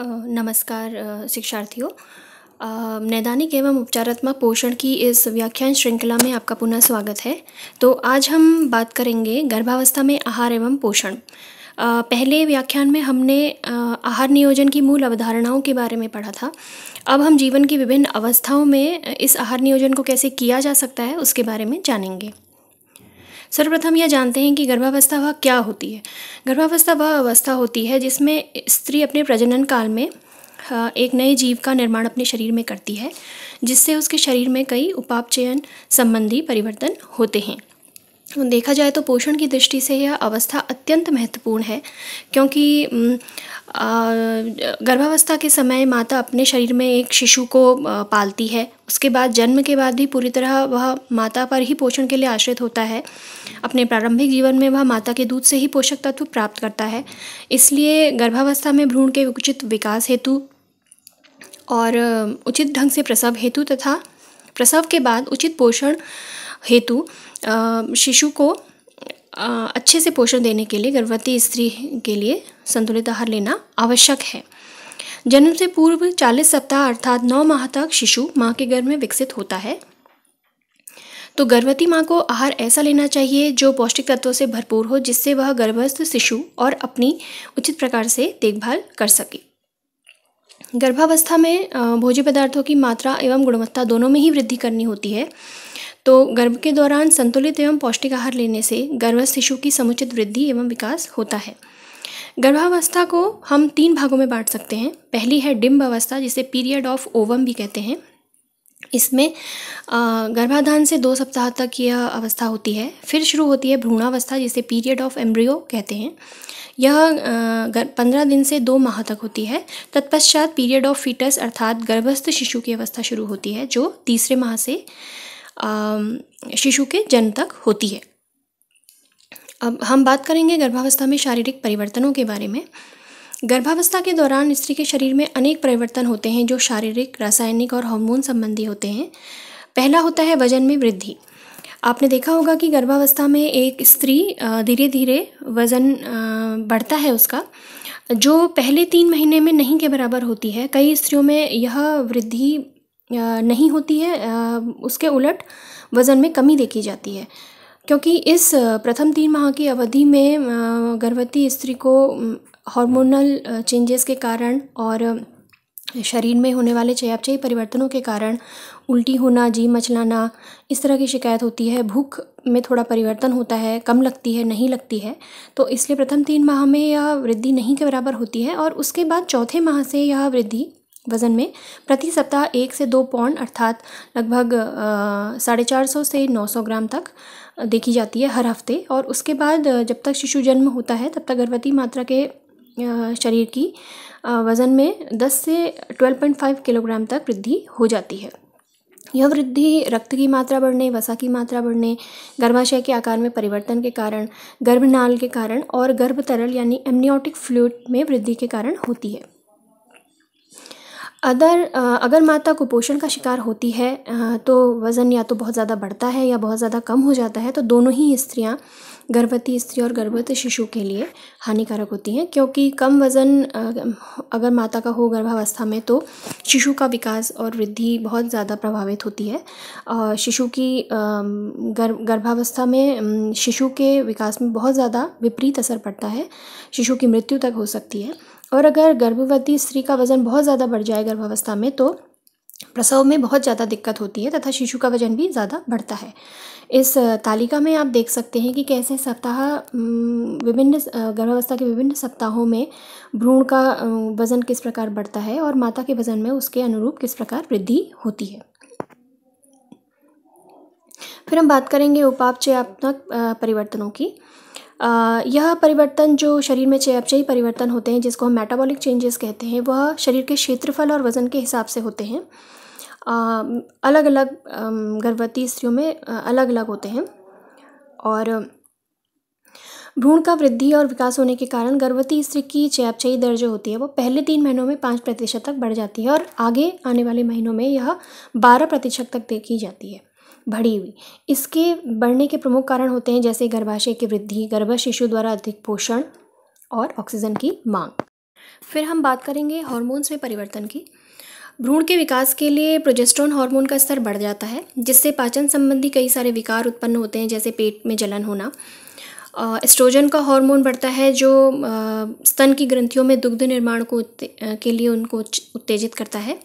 नमस्कार शिक्षार्थियों नैदानिक एवं उपचारात्मक पोषण की इस व्याख्यान श्रृंखला में आपका पुनः स्वागत है तो आज हम बात करेंगे गर्भावस्था में आहार एवं पोषण पहले व्याख्यान में हमने आहार नियोजन की मूल अवधारणाओं के बारे में पढ़ा था अब हम जीवन की विभिन्न अवस्थाओं में इस आहार नियोजन को कैसे किया जा सकता है उसके बारे में जानेंगे सर्वप्रथम यह जानते हैं कि गर्भावस्था वह क्या होती है गर्भावस्था वह अवस्था होती है जिसमें स्त्री अपने प्रजनन काल में एक नए जीव का निर्माण अपने शरीर में करती है जिससे उसके शरीर में कई उपापचयन संबंधी परिवर्तन होते हैं देखा जाए तो पोषण की दृष्टि से यह अवस्था अत्यंत महत्वपूर्ण है क्योंकि गर्भावस्था के समय माता अपने शरीर में एक शिशु को पालती है उसके बाद जन्म के बाद भी पूरी तरह वह माता पर ही पोषण के लिए आश्रित होता है अपने प्रारंभिक जीवन में वह माता के दूध से ही पोषक तत्व प्राप्त करता है इसलिए गर्भावस्था में भ्रूण के उचित विकास हेतु और उचित ढंग से प्रसव हेतु तथा प्रसव के बाद उचित पोषण हेतु शिशु को अच्छे से पोषण देने के लिए गर्भवती स्त्री के लिए संतुलित आहार लेना आवश्यक है जन्म से पूर्व 40 सप्ताह अर्थात 9 माह तक शिशु माँ के गर्भ में विकसित होता है तो गर्भवती माँ को आहार ऐसा लेना चाहिए जो पौष्टिक तत्वों से भरपूर हो जिससे वह गर्भस्थ शिशु और अपनी उचित प्रकार से देखभाल कर सके गर्भावस्था में भोज्य पदार्थों की मात्रा एवं गुणवत्ता दोनों में ही वृद्धि करनी होती है तो गर्भ के दौरान संतुलित एवं पौष्टिक आहार लेने से गर्भस्थ शिशु की समुचित वृद्धि एवं विकास होता है गर्भावस्था को हम तीन भागों में बांट सकते हैं पहली है डिम्ब अवस्था जिसे पीरियड ऑफ ओवम भी कहते हैं इसमें गर्भाधान से दो सप्ताह तक यह अवस्था होती है फिर शुरू होती है भ्रूणावस्था जिसे पीरियड ऑफ एम्ब्रियो कहते हैं यह पंद्रह दिन से दो माह तक होती है तत्पश्चात पीरियड ऑफ फीटस अर्थात गर्भस्थ शिशु की अवस्था शुरू होती है जो तीसरे माह से शिशु के जन्म तक होती है अब हम बात करेंगे गर्भावस्था में शारीरिक परिवर्तनों के बारे में गर्भावस्था के दौरान स्त्री के शरीर में अनेक परिवर्तन होते हैं जो शारीरिक रासायनिक और हार्मोन संबंधी होते हैं पहला होता है वजन में वृद्धि आपने देखा होगा कि गर्भावस्था में एक स्त्री धीरे धीरे वज़न बढ़ता है उसका जो पहले तीन महीने में नहीं के बराबर होती है कई स्त्रियों में यह वृद्धि नहीं होती है उसके उलट वज़न में कमी देखी जाती है क्योंकि इस प्रथम तीन माह की अवधि में गर्भवती स्त्री को हार्मोनल चेंजेस के कारण और शरीर में होने वाले चयापचयी परिवर्तनों के कारण उल्टी होना जी मचलाना इस तरह की शिकायत होती है भूख में थोड़ा परिवर्तन होता है कम लगती है नहीं लगती है तो इसलिए प्रथम तीन माह में यह वृद्धि नहीं के बराबर होती है और उसके बाद चौथे माह से यह वृद्धि वज़न में प्रति सप्ताह एक से दो पौंड अर्थात लगभग साढ़े चार सौ से नौ सौ ग्राम तक देखी जाती है हर हफ्ते और उसके बाद जब तक शिशु जन्म होता है तब तक गर्भवती मात्रा के शरीर की वज़न में 10 से 12.5 किलोग्राम तक वृद्धि हो जाती है यह वृद्धि रक्त की मात्रा बढ़ने वसा की मात्रा बढ़ने गर्भाशय के आकार में परिवर्तन के कारण गर्भनाल के कारण और गर्भ तरल यानी एमनियोटिक फ्लूड में वृद्धि के कारण होती है अदर अगर माता कुपोषण का शिकार होती है तो वज़न या तो बहुत ज़्यादा बढ़ता है या बहुत ज़्यादा कम हो जाता है तो दोनों ही स्त्रियाँ गर्भवती स्त्री और गर्भवती शिशु के लिए हानिकारक होती हैं क्योंकि कम वज़न अगर माता का हो गर्भावस्था में तो शिशु का विकास और वृद्धि बहुत ज़्यादा प्रभावित होती है शिशु की गर्भ गर्भावस्था में शिशु के विकास में बहुत ज़्यादा विपरीत असर पड़ता है शिशु की मृत्यु तक हो सकती है और अगर गर्भवती स्त्री का वज़न बहुत ज़्यादा बढ़ जाए गर्भावस्था में तो प्रसव में बहुत ज़्यादा दिक्कत होती है तथा शिशु का वजन भी ज़्यादा बढ़ता है इस तालिका में आप देख सकते हैं कि कैसे सप्ताह विभिन्न गर्भावस्था के विभिन्न सप्ताहों में भ्रूण का वज़न किस प्रकार बढ़ता है और माता के वज़न में उसके अनुरूप किस प्रकार वृद्धि होती है फिर हम बात करेंगे उपापचयात्मक परिवर्तनों की यह परिवर्तन जो शरीर में चयापचयी परिवर्तन होते हैं जिसको हम मेटाबॉलिक चेंजेस कहते हैं वह शरीर के क्षेत्रफल और वज़न के हिसाब से होते हैं अलग अलग गर्भवती स्त्रियों में अलग अलग होते हैं और भ्रूण का वृद्धि और विकास होने के कारण गर्भवती स्त्री की चयापचयी दर जो होती है वो पहले तीन महीनों में पाँच प्रतिशत तक बढ़ जाती है और आगे आने वाले महीनों में यह बारह प्रतिशत तक देखी जाती है बढ़ी हुई इसके बढ़ने के प्रमुख कारण होते हैं जैसे गर्भाशय की वृद्धि गर्भ शिशु द्वारा अधिक पोषण और ऑक्सीजन की मांग फिर हम बात करेंगे हॉर्मोन्स में परिवर्तन की भ्रूण के विकास के लिए प्रोजेस्ट्रॉन हार्मोन का स्तर बढ़ जाता है जिससे पाचन संबंधी कई सारे विकार उत्पन्न होते हैं जैसे पेट में जलन होना एस्ट्रोजन का हार्मोन बढ़ता है जो स्तन की ग्रंथियों में दुग्ध निर्माण को के लिए उनको उत्तेजित करता है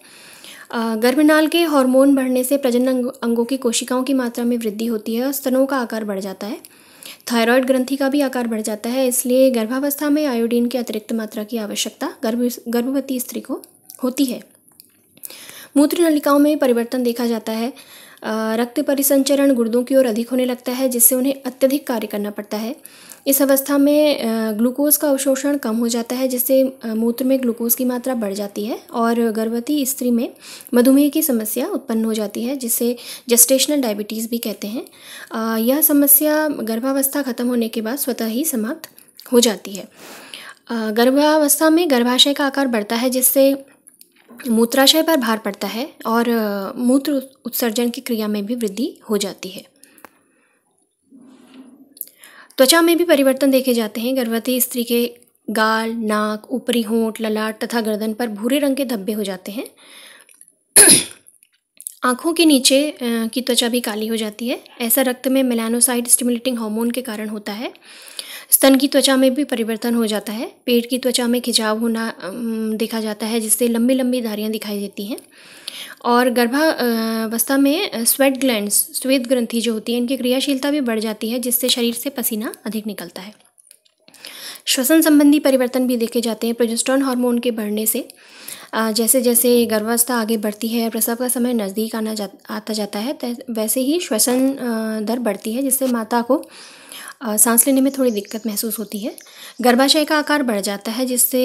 गर्भनाल के हार्मोन बढ़ने से प्रजनन अंगों की कोशिकाओं की मात्रा में वृद्धि होती है और स्तनों का आकार बढ़ जाता है थायराइड ग्रंथि का भी आकार बढ़ जाता है इसलिए गर्भावस्था में आयोडीन की अतिरिक्त मात्रा की आवश्यकता गर्भ गर्भवती स्त्री को होती है मूत्र नलिकाओं में परिवर्तन देखा जाता है रक्त परिसंचरण गुर्दों की ओर अधिक होने लगता है जिससे उन्हें अत्यधिक कार्य करना पड़ता है इस अवस्था में ग्लूकोज का अवशोषण कम हो जाता है जिससे मूत्र में ग्लूकोज की मात्रा बढ़ जाती है और गर्भवती स्त्री में मधुमेह की समस्या उत्पन्न हो जाती है जिसे जेस्टेशनल डायबिटीज़ भी कहते हैं यह समस्या गर्भावस्था ख़त्म होने के बाद स्वतः ही समाप्त हो जाती है गर्भावस्था में गर्भाशय का आकार बढ़ता है जिससे मूत्राशय पर भार पड़ता है और मूत्र उत्सर्जन की क्रिया में भी वृद्धि हो जाती है त्वचा में भी परिवर्तन देखे जाते हैं गर्भवती स्त्री के गाल नाक ऊपरी होंठ ललाट तथा गर्दन पर भूरे रंग के धब्बे हो जाते हैं आँखों के नीचे की त्वचा भी काली हो जाती है ऐसा रक्त में मेलानोसाइड स्टिमुलेटिंग हार्मोन के कारण होता है स्तन की त्वचा में भी परिवर्तन हो जाता है पेट की त्वचा में खिंचाव होना देखा जाता है जिससे लंबी लंबी धारियाँ दिखाई देती हैं और गर्भावस्था में स्वेट ग्लैंड स्वेद ग्रंथि जो होती है इनकी क्रियाशीलता भी बढ़ जाती है जिससे शरीर से पसीना अधिक निकलता है श्वसन संबंधी परिवर्तन भी देखे जाते हैं प्रोजेस्टोन हार्मोन के बढ़ने से जैसे जैसे गर्भावस्था आगे बढ़ती है प्रसव का समय नज़दीक आना जा आता जाता है वैसे ही श्वसन दर बढ़ती है जिससे माता को सांस लेने में थोड़ी दिक्कत महसूस होती है गर्भाशय का आकार बढ़ जाता है जिससे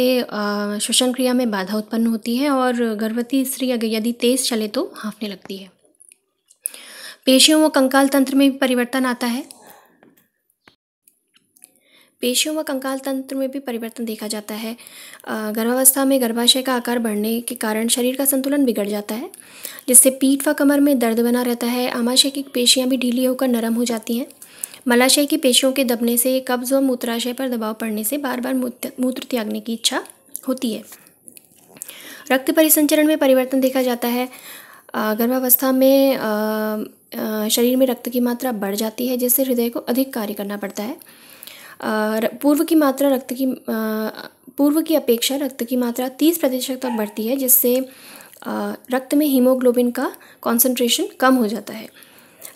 श्वसन क्रिया में बाधा उत्पन्न होती है और गर्भवती स्त्री अगर यदि तेज चले तो हाँफने लगती है पेशियों व कंकाल तंत्र में भी परिवर्तन आता है पेशियों व कंकाल तंत्र में भी परिवर्तन देखा जाता है गर्भावस्था में गर्भाशय का आकार बढ़ने के कारण शरीर का संतुलन बिगड़ जाता है जिससे पीठ व कमर में दर्द बना रहता है आमाशय की पेशियाँ भी ढीली होकर नरम हो जाती हैं मलाशय की पेशियों के दबने से कब्ज व मूत्राशय पर दबाव पड़ने से बार बार मूत्र त्यागने की इच्छा होती है रक्त परिसंचरण में परिवर्तन देखा जाता है गर्भावस्था में शरीर में रक्त की मात्रा बढ़ जाती है जिससे हृदय को अधिक कार्य करना पड़ता है पूर्व की मात्रा रक्त की पूर्व की अपेक्षा रक्त की मात्रा तीस प्रतिशत तक बढ़ती है जिससे रक्त में हीमोग्लोबिन का कॉन्सेंट्रेशन कम हो जाता है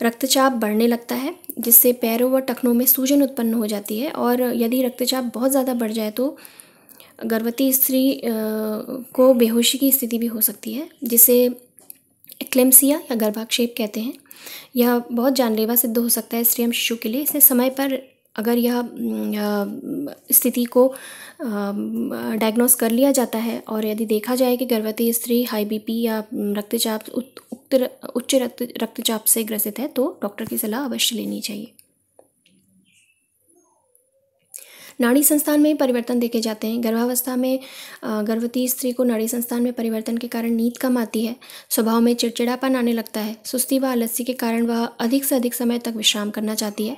रक्तचाप बढ़ने लगता है जिससे पैरों व टखनों में सूजन उत्पन्न हो जाती है और यदि रक्तचाप बहुत ज़्यादा बढ़ जाए तो गर्भवती स्त्री को बेहोशी की स्थिति भी हो सकती है जिसे एक्लेम्सिया या गर्भाक्षेप कहते हैं यह बहुत जानलेवा सिद्ध हो सकता है स्त्री एवं शिशु के लिए इसे समय पर अगर यह हम्म, हम्म, स्थिति को डायग्नोस हम्म, कर लिया जाता है और यदि देखा जाए कि गर्भवती स्त्री हाई बीपी या रक्तचाप उक्त उच्च रक्त रक्तचाप से ग्रसित है तो डॉक्टर की सलाह अवश्य लेनी चाहिए नाड़ी संस्थान में परिवर्तन देखे जाते हैं गर्भावस्था में गर्भवती स्त्री को नाड़ी संस्थान में परिवर्तन के कारण नींद कम आती है स्वभाव में चिड़चिड़ापन आने लगता है सुस्ती व आलस्य के कारण वह अधिक से अधिक समय तक विश्राम करना चाहती है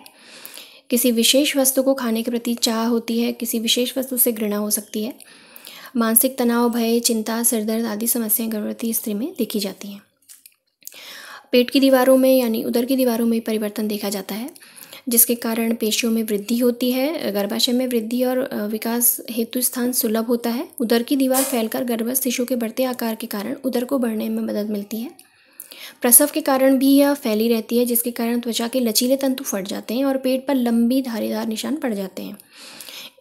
किसी विशेष वस्तु को खाने के प्रति चाह होती है किसी विशेष वस्तु से घृणा हो सकती है मानसिक तनाव भय चिंता सिरदर्द आदि समस्याएं गर्भवती स्त्री में देखी जाती हैं पेट की दीवारों में यानी उदर की दीवारों में परिवर्तन देखा जाता है जिसके कारण पेशियों में वृद्धि होती है गर्भाशय में वृद्धि और विकास हेतु स्थान सुलभ होता है उदर की दीवार फैलकर गर्भस्थ शिशु के बढ़ते आकार के कारण उदर को बढ़ने में मदद मिलती है प्रसव के कारण भी यह फैली रहती है जिसके कारण त्वचा के लचीले तंतु फट जाते हैं और पेट पर लंबी धारीदार निशान पड़ जाते हैं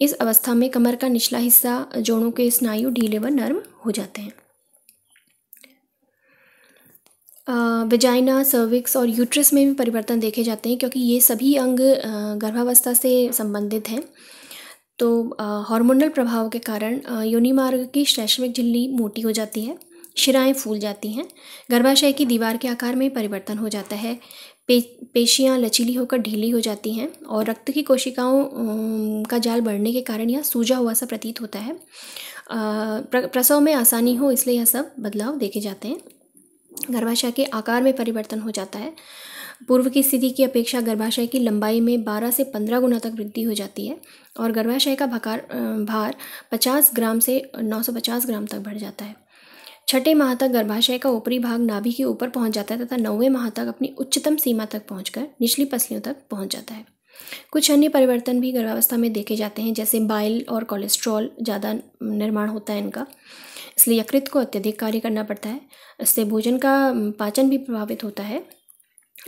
इस अवस्था में कमर का निचला हिस्सा जोड़ों के स्नायु ढीले व नर्म हो जाते हैं वेजाइना सर्विक्स और यूट्रस में भी परिवर्तन देखे जाते हैं क्योंकि ये सभी अंग गर्भावस्था से संबंधित हैं तो हार्मोनल प्रभाव के कारण योनिमार्ग की शैक्षणिक झिल्ली मोटी हो जाती है शिराएं फूल जाती हैं गर्भाशय की दीवार के आकार में परिवर्तन हो जाता है पे पेशियाँ लचीली होकर ढीली हो जाती हैं और रक्त की कोशिकाओं का जाल बढ़ने के कारण यह सूजा हुआ सा प्रतीत होता है प्रसव में आसानी हो इसलिए यह सब बदलाव देखे जाते हैं गर्भाशय के आकार में परिवर्तन हो जाता है पूर्व की स्थिति की अपेक्षा गर्भाशय की लंबाई में 12 से 15 गुना तक वृद्धि हो जाती है और गर्भाशय का भकार भार 50 ग्राम से 950 ग्राम तक बढ़ जाता है छठे माह तक गर्भाशय का ऊपरी भाग नाभि के ऊपर पहुंच जाता है तथा नौवें माह तक अपनी उच्चतम सीमा तक पहुंचकर निचली पसलियों तक पहुंच जाता है कुछ अन्य परिवर्तन भी गर्भावस्था में देखे जाते हैं जैसे बाइल और कोलेस्ट्रॉल ज़्यादा निर्माण होता है इनका इसलिए यकृत को अत्यधिक कार्य करना पड़ता है इससे भोजन का पाचन भी प्रभावित होता है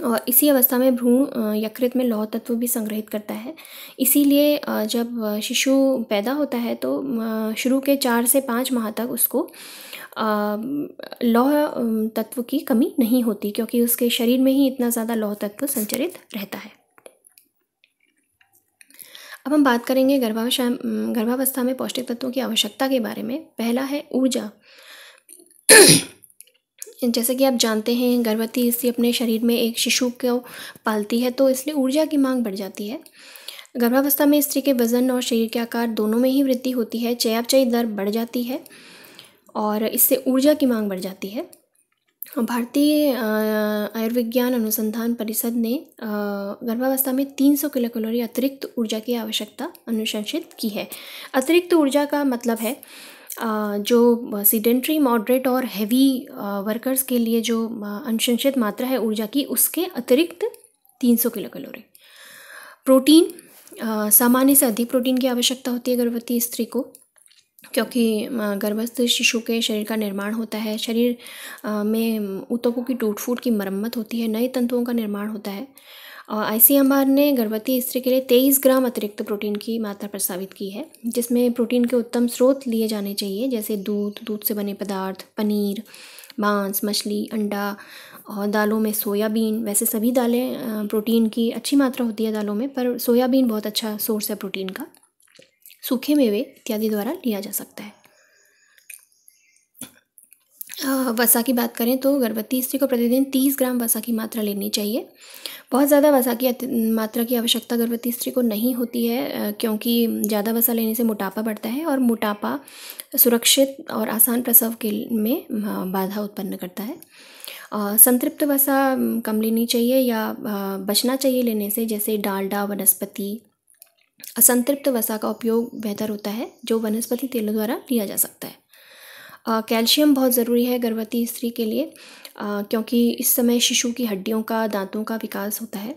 और इसी अवस्था में भ्रूण यकृत में लौह तत्व भी संग्रहित करता है इसीलिए जब शिशु पैदा होता है तो शुरू के चार से पाँच माह तक उसको लौह तत्व की कमी नहीं होती क्योंकि उसके शरीर में ही इतना ज़्यादा लौह तत्व संचरित रहता है अब हम बात करेंगे गर्भावशा गर्भावस्था में पौष्टिक तत्वों की आवश्यकता के बारे में पहला है ऊर्जा जैसे कि आप जानते हैं गर्भवती स्त्री अपने शरीर में एक शिशु को पालती है तो इसलिए ऊर्जा की मांग बढ़ जाती है गर्भावस्था में स्त्री के वजन और शरीर के आकार दोनों में ही वृद्धि होती है चयापचयी दर बढ़ जाती है और इससे ऊर्जा की मांग बढ़ जाती है भारतीय आयुर्विज्ञान अनुसंधान परिषद ने गर्भावस्था में 300 किलो कैलोरी अतिरिक्त ऊर्जा की आवश्यकता अनुशंसित की है अतिरिक्त ऊर्जा का मतलब है जो सीडेंट्री मॉडरेट और हैवी वर्कर्स के लिए जो अनुशंसित मात्रा है ऊर्जा की उसके अतिरिक्त 300 किलो कैलोरी प्रोटीन सामान्य से अधिक प्रोटीन की आवश्यकता होती है गर्भवती स्त्री को क्योंकि गर्भस्थ शिशु के शरीर का निर्माण होता है शरीर में ऊतकों की टूट फूट की मरम्मत होती है नए तंतुओं का निर्माण होता है आईसीएमआर ने गर्भवती स्त्री के लिए तेईस ग्राम अतिरिक्त प्रोटीन की मात्रा प्रस्तावित की है जिसमें प्रोटीन के उत्तम स्रोत लिए जाने चाहिए जैसे दूध दूध से बने पदार्थ पनीर मांस मछली अंडा और दालों में सोयाबीन वैसे सभी दालें प्रोटीन की अच्छी मात्रा होती है दालों में पर सोयाबीन बहुत अच्छा सोर्स है प्रोटीन का सूखे मेवे इत्यादि द्वारा लिया जा सकता है वसा की बात करें तो गर्भवती स्त्री को प्रतिदिन 30 ग्राम वसा की मात्रा लेनी चाहिए बहुत ज़्यादा वसा की मात्रा की आवश्यकता गर्भवती स्त्री को नहीं होती है क्योंकि ज़्यादा वसा लेने से मोटापा बढ़ता है और मोटापा सुरक्षित और आसान प्रसव के में बाधा उत्पन्न करता है संतृप्त वसा कम लेनी चाहिए या बचना चाहिए लेने से जैसे डालडा वनस्पति असंतृप्त वसा का उपयोग बेहतर होता है जो वनस्पति तेलों द्वारा लिया जा सकता है कैल्शियम बहुत ज़रूरी है गर्भवती स्त्री के लिए क्योंकि इस समय शिशु की हड्डियों का दांतों का विकास होता है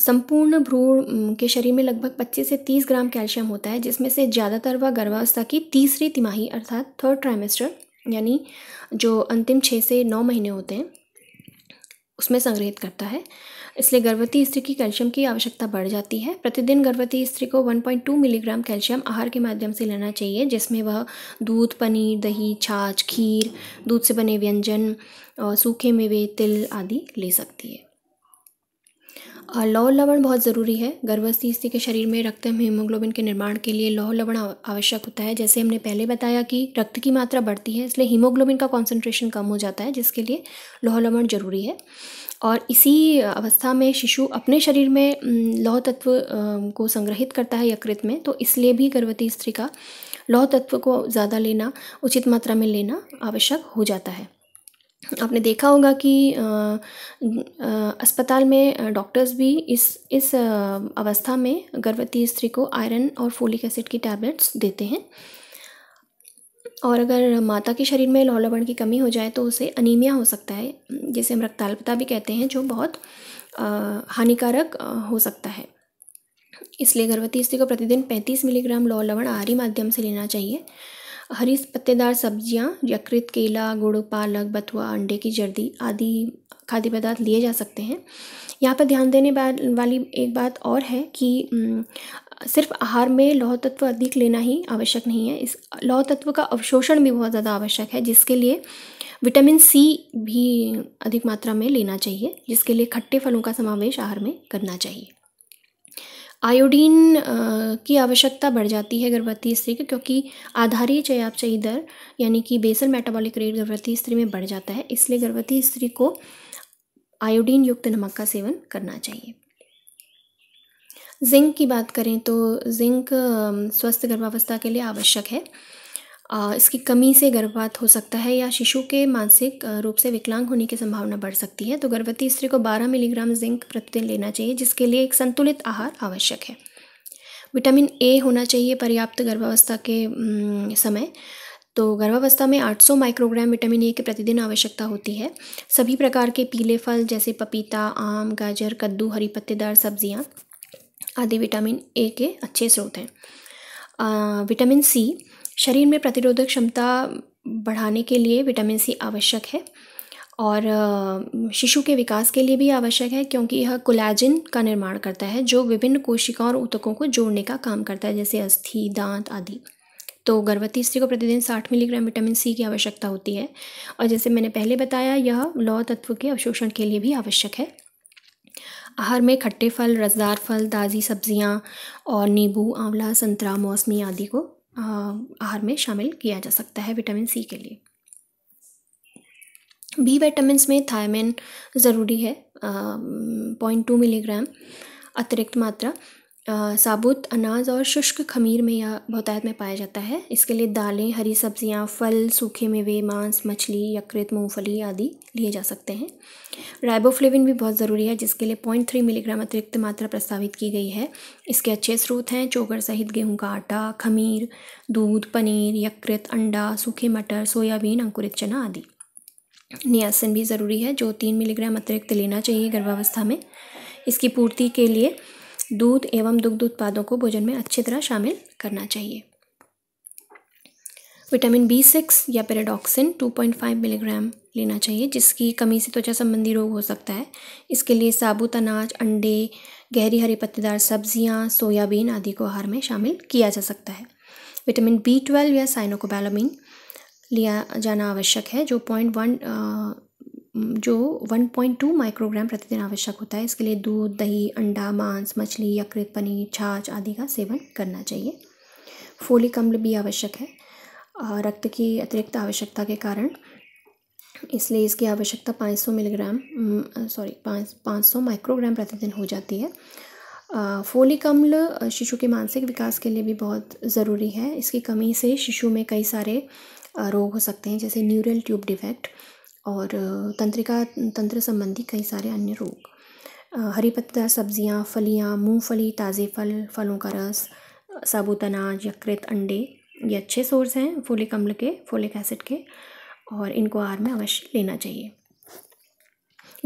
संपूर्ण भ्रूण के शरीर में लगभग 25 से 30 ग्राम कैल्शियम होता है जिसमें से ज़्यादातर वह गर्भावस्था की तीसरी तिमाही अर्थात थर्ड ट्राइमेस्टर यानी जो अंतिम छः से नौ महीने होते हैं उसमें संग्रहित करता है इसलिए गर्भवती स्त्री की कैल्शियम की आवश्यकता बढ़ जाती है प्रतिदिन गर्भवती स्त्री को 1.2 मिलीग्राम कैल्शियम आहार के माध्यम से लेना चाहिए जिसमें वह दूध पनीर दही छाछ खीर दूध से बने व्यंजन सूखे मेवे तिल आदि ले सकती है लौह लवण बहुत ज़रूरी है गर्भवती स्त्री के शरीर में रक्त में हीमोग्लोबिन के निर्माण के लिए लौह लवण आवश्यक होता है जैसे हमने पहले बताया कि रक्त की मात्रा बढ़ती है इसलिए हीमोग्लोबिन का कॉन्सेंट्रेशन कम हो जाता है जिसके लिए लौह लवण ज़रूरी है और इसी अवस्था में शिशु अपने शरीर में लौह तत्व को संग्रहित करता है यकृत में तो इसलिए भी गर्भवती स्त्री का लौह तत्व को ज़्यादा लेना उचित मात्रा में लेना आवश्यक हो जाता है आपने देखा होगा कि अस्पताल में डॉक्टर्स भी इस इस अवस्था में गर्भवती स्त्री को आयरन और फोलिक एसिड की टैबलेट्स देते हैं और अगर माता के शरीर में लौलाबण की कमी हो जाए तो उसे अनीमिया हो सकता है जिसे हम रक्तालपता भी कहते हैं जो बहुत हानिकारक हो सकता है इसलिए गर्भवती स्त्री को प्रतिदिन 35 मिलीग्राम लौलवण आहरी माध्यम से लेना चाहिए हरी पत्तेदार सब्जियाँ यकृत केला गुड़ पालक बथुआ अंडे की जर्दी आदि खाद्य पदार्थ लिए जा सकते हैं यहाँ पर ध्यान देने वाली एक बात और है कि सिर्फ आहार में लौह तत्व अधिक लेना ही आवश्यक नहीं है इस लौह तत्व का अवशोषण भी बहुत ज़्यादा आवश्यक है जिसके लिए विटामिन सी भी अधिक मात्रा में लेना चाहिए जिसके लिए खट्टे फलों का समावेश आहार में करना चाहिए आयोडीन की आवश्यकता बढ़ जाती है गर्भवती स्त्री को क्योंकि आधारीय चयापचयी दर यानी कि बेसल मेटाबॉलिक रेट गर्भवती स्त्री में बढ़ जाता है इसलिए गर्भवती स्त्री को आयोडीन युक्त नमक का सेवन करना चाहिए जिंक की बात करें तो जिंक स्वस्थ गर्भावस्था के लिए आवश्यक है इसकी कमी से गर्भपात हो सकता है या शिशु के मानसिक रूप से विकलांग होने की संभावना बढ़ सकती है तो गर्भवती स्त्री को 12 मिलीग्राम जिंक प्रतिदिन लेना चाहिए जिसके लिए एक संतुलित आहार आवश्यक है विटामिन ए होना चाहिए पर्याप्त गर्भावस्था के समय तो गर्भावस्था में 800 माइक्रोग्राम विटामिन ए की प्रतिदिन आवश्यकता होती है सभी प्रकार के पीले फल जैसे पपीता आम गाजर कद्दू हरी पत्तेदार सब्जियाँ आदि विटामिन ए के अच्छे स्रोत हैं विटामिन सी शरीर में प्रतिरोधक क्षमता बढ़ाने के लिए विटामिन सी आवश्यक है और शिशु के विकास के लिए भी आवश्यक है क्योंकि यह कोलेजिन का निर्माण करता है जो विभिन्न कोशिकाओं और ऊतकों को जोड़ने का काम करता है जैसे अस्थि दांत आदि तो गर्भवती स्त्री को प्रतिदिन 60 मिलीग्राम विटामिन सी की आवश्यकता होती है और जैसे मैंने पहले बताया यह लौह तत्व के अवशोषण के लिए भी आवश्यक है आहार में खट्टे फल रसदार फल ताज़ी सब्जियाँ और नींबू आंवला संतरा मौसमी आदि को आहार में शामिल किया जा सकता है विटामिन सी के लिए बी विटामिन में थायमिन ज़रूरी है पॉइंट टू मिलीग्राम अतिरिक्त मात्रा साबुत अनाज और शुष्क खमीर में या बहुतायत में पाया जाता है इसके लिए दालें हरी सब्जियां फल सूखे मेवे मांस मछली यकृत मूंगफली आदि लिए जा सकते हैं राइबोफ्लेविन भी बहुत ज़रूरी है जिसके लिए पॉइंट थ्री मिलीग्राम अतिरिक्त मात्रा प्रस्तावित की गई है इसके अच्छे स्रोत हैं चोकर सहित गेहूँ का आटा खमीर दूध पनीर यकृत अंडा सूखे मटर सोयाबीन अंकुरित चना आदि नियासन भी ज़रूरी है जो तीन मिलीग्राम अतिरिक्त लेना चाहिए गर्भावस्था में इसकी पूर्ति के लिए दूध एवं दुग्ध उत्पादों को भोजन में अच्छी तरह शामिल करना चाहिए विटामिन बी सिक्स या पेराडॉक्सिन 2.5 मिलीग्राम लेना चाहिए जिसकी कमी से त्वचा संबंधी रोग हो सकता है इसके लिए साबुत अनाज अंडे गहरी हरी पत्तेदार सब्जियां, सोयाबीन आदि को आहार में शामिल किया जा सकता है विटामिन बी ट्वेल्व या साइनोकोबैलोमिन लिया जाना आवश्यक है जो पॉइंट वन जो 1.2 माइक्रोग्राम प्रतिदिन आवश्यक होता है इसके लिए दूध दही अंडा मांस मछली यकृत पनीर छाछ आदि का सेवन करना चाहिए फोलिक अम्ल भी आवश्यक है रक्त की अतिरिक्त आवश्यकता के कारण इसलिए इसकी आवश्यकता 500 मिलीग्राम सॉरी पाँच पाँच माइक्रोग्राम प्रतिदिन हो जाती है फोलिक अम्ल शिशु के मानसिक विकास के लिए भी बहुत ज़रूरी है इसकी कमी से शिशु में कई सारे रोग हो सकते हैं जैसे न्यूरल ट्यूब डिफेक्ट और तंत्रिका तंत्र संबंधी कई सारे अन्य रोग हरी पत्तेदार सब्ज़ियाँ फलियाँ मूंगफली ताज़े फल फलों का रस साबुत अनाज यकृत अंडे ये अच्छे सोर्स हैं फोलिक अम्ल के फोलिक एसिड के और इनको आहार में अवश्य लेना चाहिए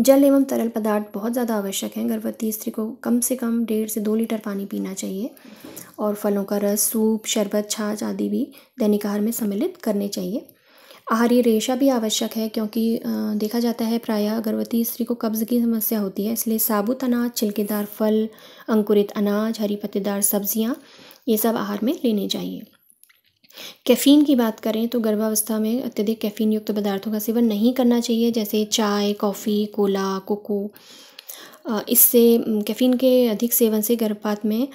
जल एवं तरल पदार्थ बहुत ज़्यादा आवश्यक हैं गर्भवती स्त्री को कम से कम डेढ़ से दो लीटर पानी पीना चाहिए और फलों का रस सूप शरबत छाछ आदि भी दैनिक आहार में सम्मिलित करने चाहिए आहारी रेशा भी आवश्यक है क्योंकि देखा जाता है प्रायः गर्भवती स्त्री को कब्ज़ की समस्या होती है इसलिए साबुत अनाज छिलकेदार फल अंकुरित अनाज हरी पत्तेदार सब्जियाँ ये सब आहार में लेने चाहिए कैफ़ीन की बात करें तो गर्भावस्था में अत्यधिक कैफ़ीन युक्त पदार्थों का सेवन नहीं करना चाहिए जैसे चाय कॉफ़ी कोला कोको इससे कैफ़ीन के अधिक सेवन से गर्भपात में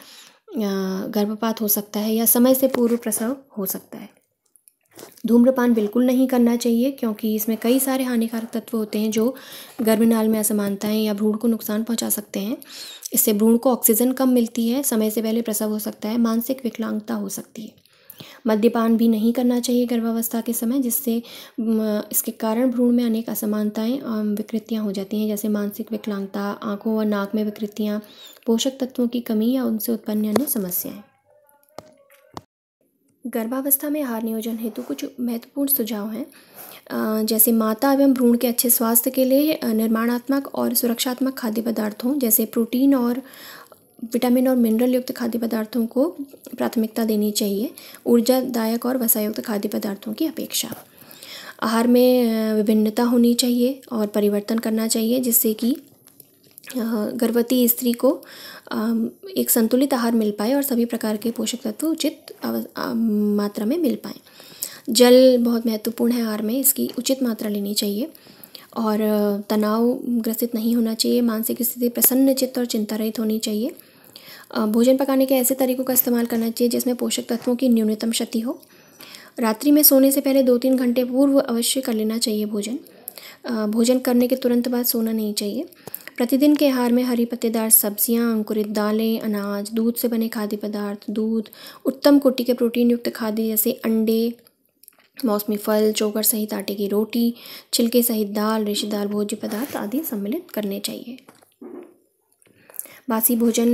गर्भपात हो सकता है या समय से पूर्व प्रसव हो सकता है धूम्रपान बिल्कुल नहीं करना चाहिए क्योंकि इसमें कई सारे हानिकारक तत्व होते हैं जो गर्भनाल में असमानताएँ या भ्रूण को नुकसान पहुंचा सकते हैं इससे भ्रूण को ऑक्सीजन कम मिलती है समय से पहले प्रसव हो सकता है मानसिक विकलांगता हो सकती है मद्यपान भी नहीं करना चाहिए गर्भावस्था के समय जिससे इसके कारण भ्रूण में अनेक असमानताएँ विकृतियाँ हो जाती हैं जैसे मानसिक विकलांगता आँखों व नाक में विकृतियाँ पोषक तत्वों की कमी या उनसे उत्पन्न अन्य समस्याएँ गर्भावस्था में आहार नियोजन हेतु कुछ महत्वपूर्ण सुझाव हैं जैसे माता एवं भ्रूण के अच्छे स्वास्थ्य के लिए निर्माणात्मक और सुरक्षात्मक खाद्य पदार्थों जैसे प्रोटीन और विटामिन और मिनरल युक्त खाद्य पदार्थों को प्राथमिकता देनी चाहिए ऊर्जादायक और वसायुक्त खाद्य पदार्थों की अपेक्षा आहार में विभिन्नता होनी चाहिए और परिवर्तन करना चाहिए जिससे कि गर्भवती स्त्री को एक संतुलित आहार मिल पाए और सभी प्रकार के पोषक तत्व उचित मात्रा में मिल पाएँ जल बहुत महत्वपूर्ण है आहार में इसकी उचित मात्रा लेनी चाहिए और तनाव ग्रसित नहीं होना चाहिए मानसिक स्थिति प्रसन्न चित्त और चिंता रहित होनी चाहिए भोजन पकाने के ऐसे तरीकों का इस्तेमाल करना चाहिए जिसमें पोषक तत्वों की न्यूनतम क्षति हो रात्रि में सोने से पहले दो तीन घंटे पूर्व अवश्य कर लेना चाहिए भोजन भोजन करने के तुरंत बाद सोना नहीं चाहिए प्रतिदिन के आहार में हरी पत्तेदार सब्जियां, अंकुरित दालें, अनाज, दूध से बने खाद्य पदार्थ, दूध, उत्तम कोटि के प्रोटीन युक्त खाद्य जैसे अंडे मौसमी फल चोकर सहित आटे की रोटी छिलके सहित दाल रेशेदार भोज्य पदार्थ आदि सम्मिलित करने चाहिए बासी भोजन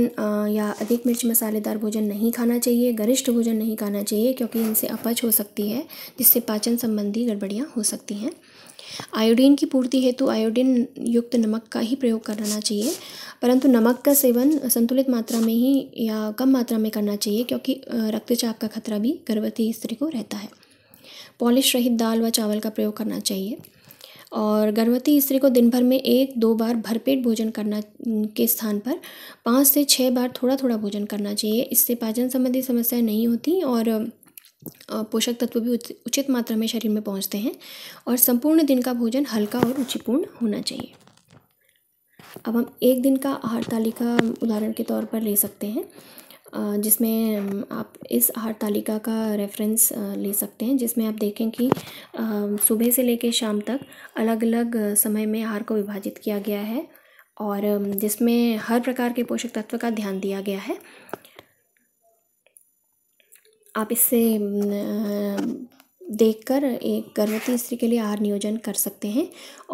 या अधिक मिर्च मसालेदार भोजन नहीं खाना चाहिए गरिष्ठ भोजन नहीं खाना चाहिए क्योंकि इनसे अपच हो सकती है जिससे पाचन संबंधी गड़बड़ियाँ हो सकती हैं आयोडीन की पूर्ति हेतु तो आयोडीन युक्त नमक का ही प्रयोग करना चाहिए परंतु नमक का सेवन संतुलित मात्रा में ही या कम मात्रा में करना चाहिए क्योंकि रक्तचाप का खतरा भी गर्भवती स्त्री को रहता है पॉलिश रहित दाल व चावल का प्रयोग करना चाहिए और गर्भवती स्त्री को दिन भर में एक दो बार भरपेट भोजन करना के स्थान पर पाँच से छः बार थोड़ा थोड़ा भोजन करना चाहिए इससे पाचन संबंधी समस्याएं नहीं होती और पोषक तत्व भी उचित मात्रा में शरीर में पहुंचते हैं और संपूर्ण दिन का भोजन हल्का और रुचिपूर्ण होना चाहिए अब हम एक दिन का आहार तालिका उदाहरण के तौर पर ले सकते हैं जिसमें आप इस आहार तालिका का रेफरेंस ले सकते हैं जिसमें आप देखें कि सुबह से लेकर शाम तक अलग अलग समय में आहार को विभाजित किया गया है और जिसमें हर प्रकार के पोषक तत्व का ध्यान दिया गया है आप इससे देखकर एक गर्भवती स्त्री के लिए आहार नियोजन कर सकते हैं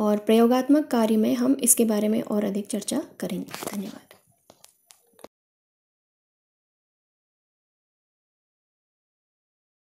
और प्रयोगात्मक कार्य में हम इसके बारे में और अधिक चर्चा करेंगे धन्यवाद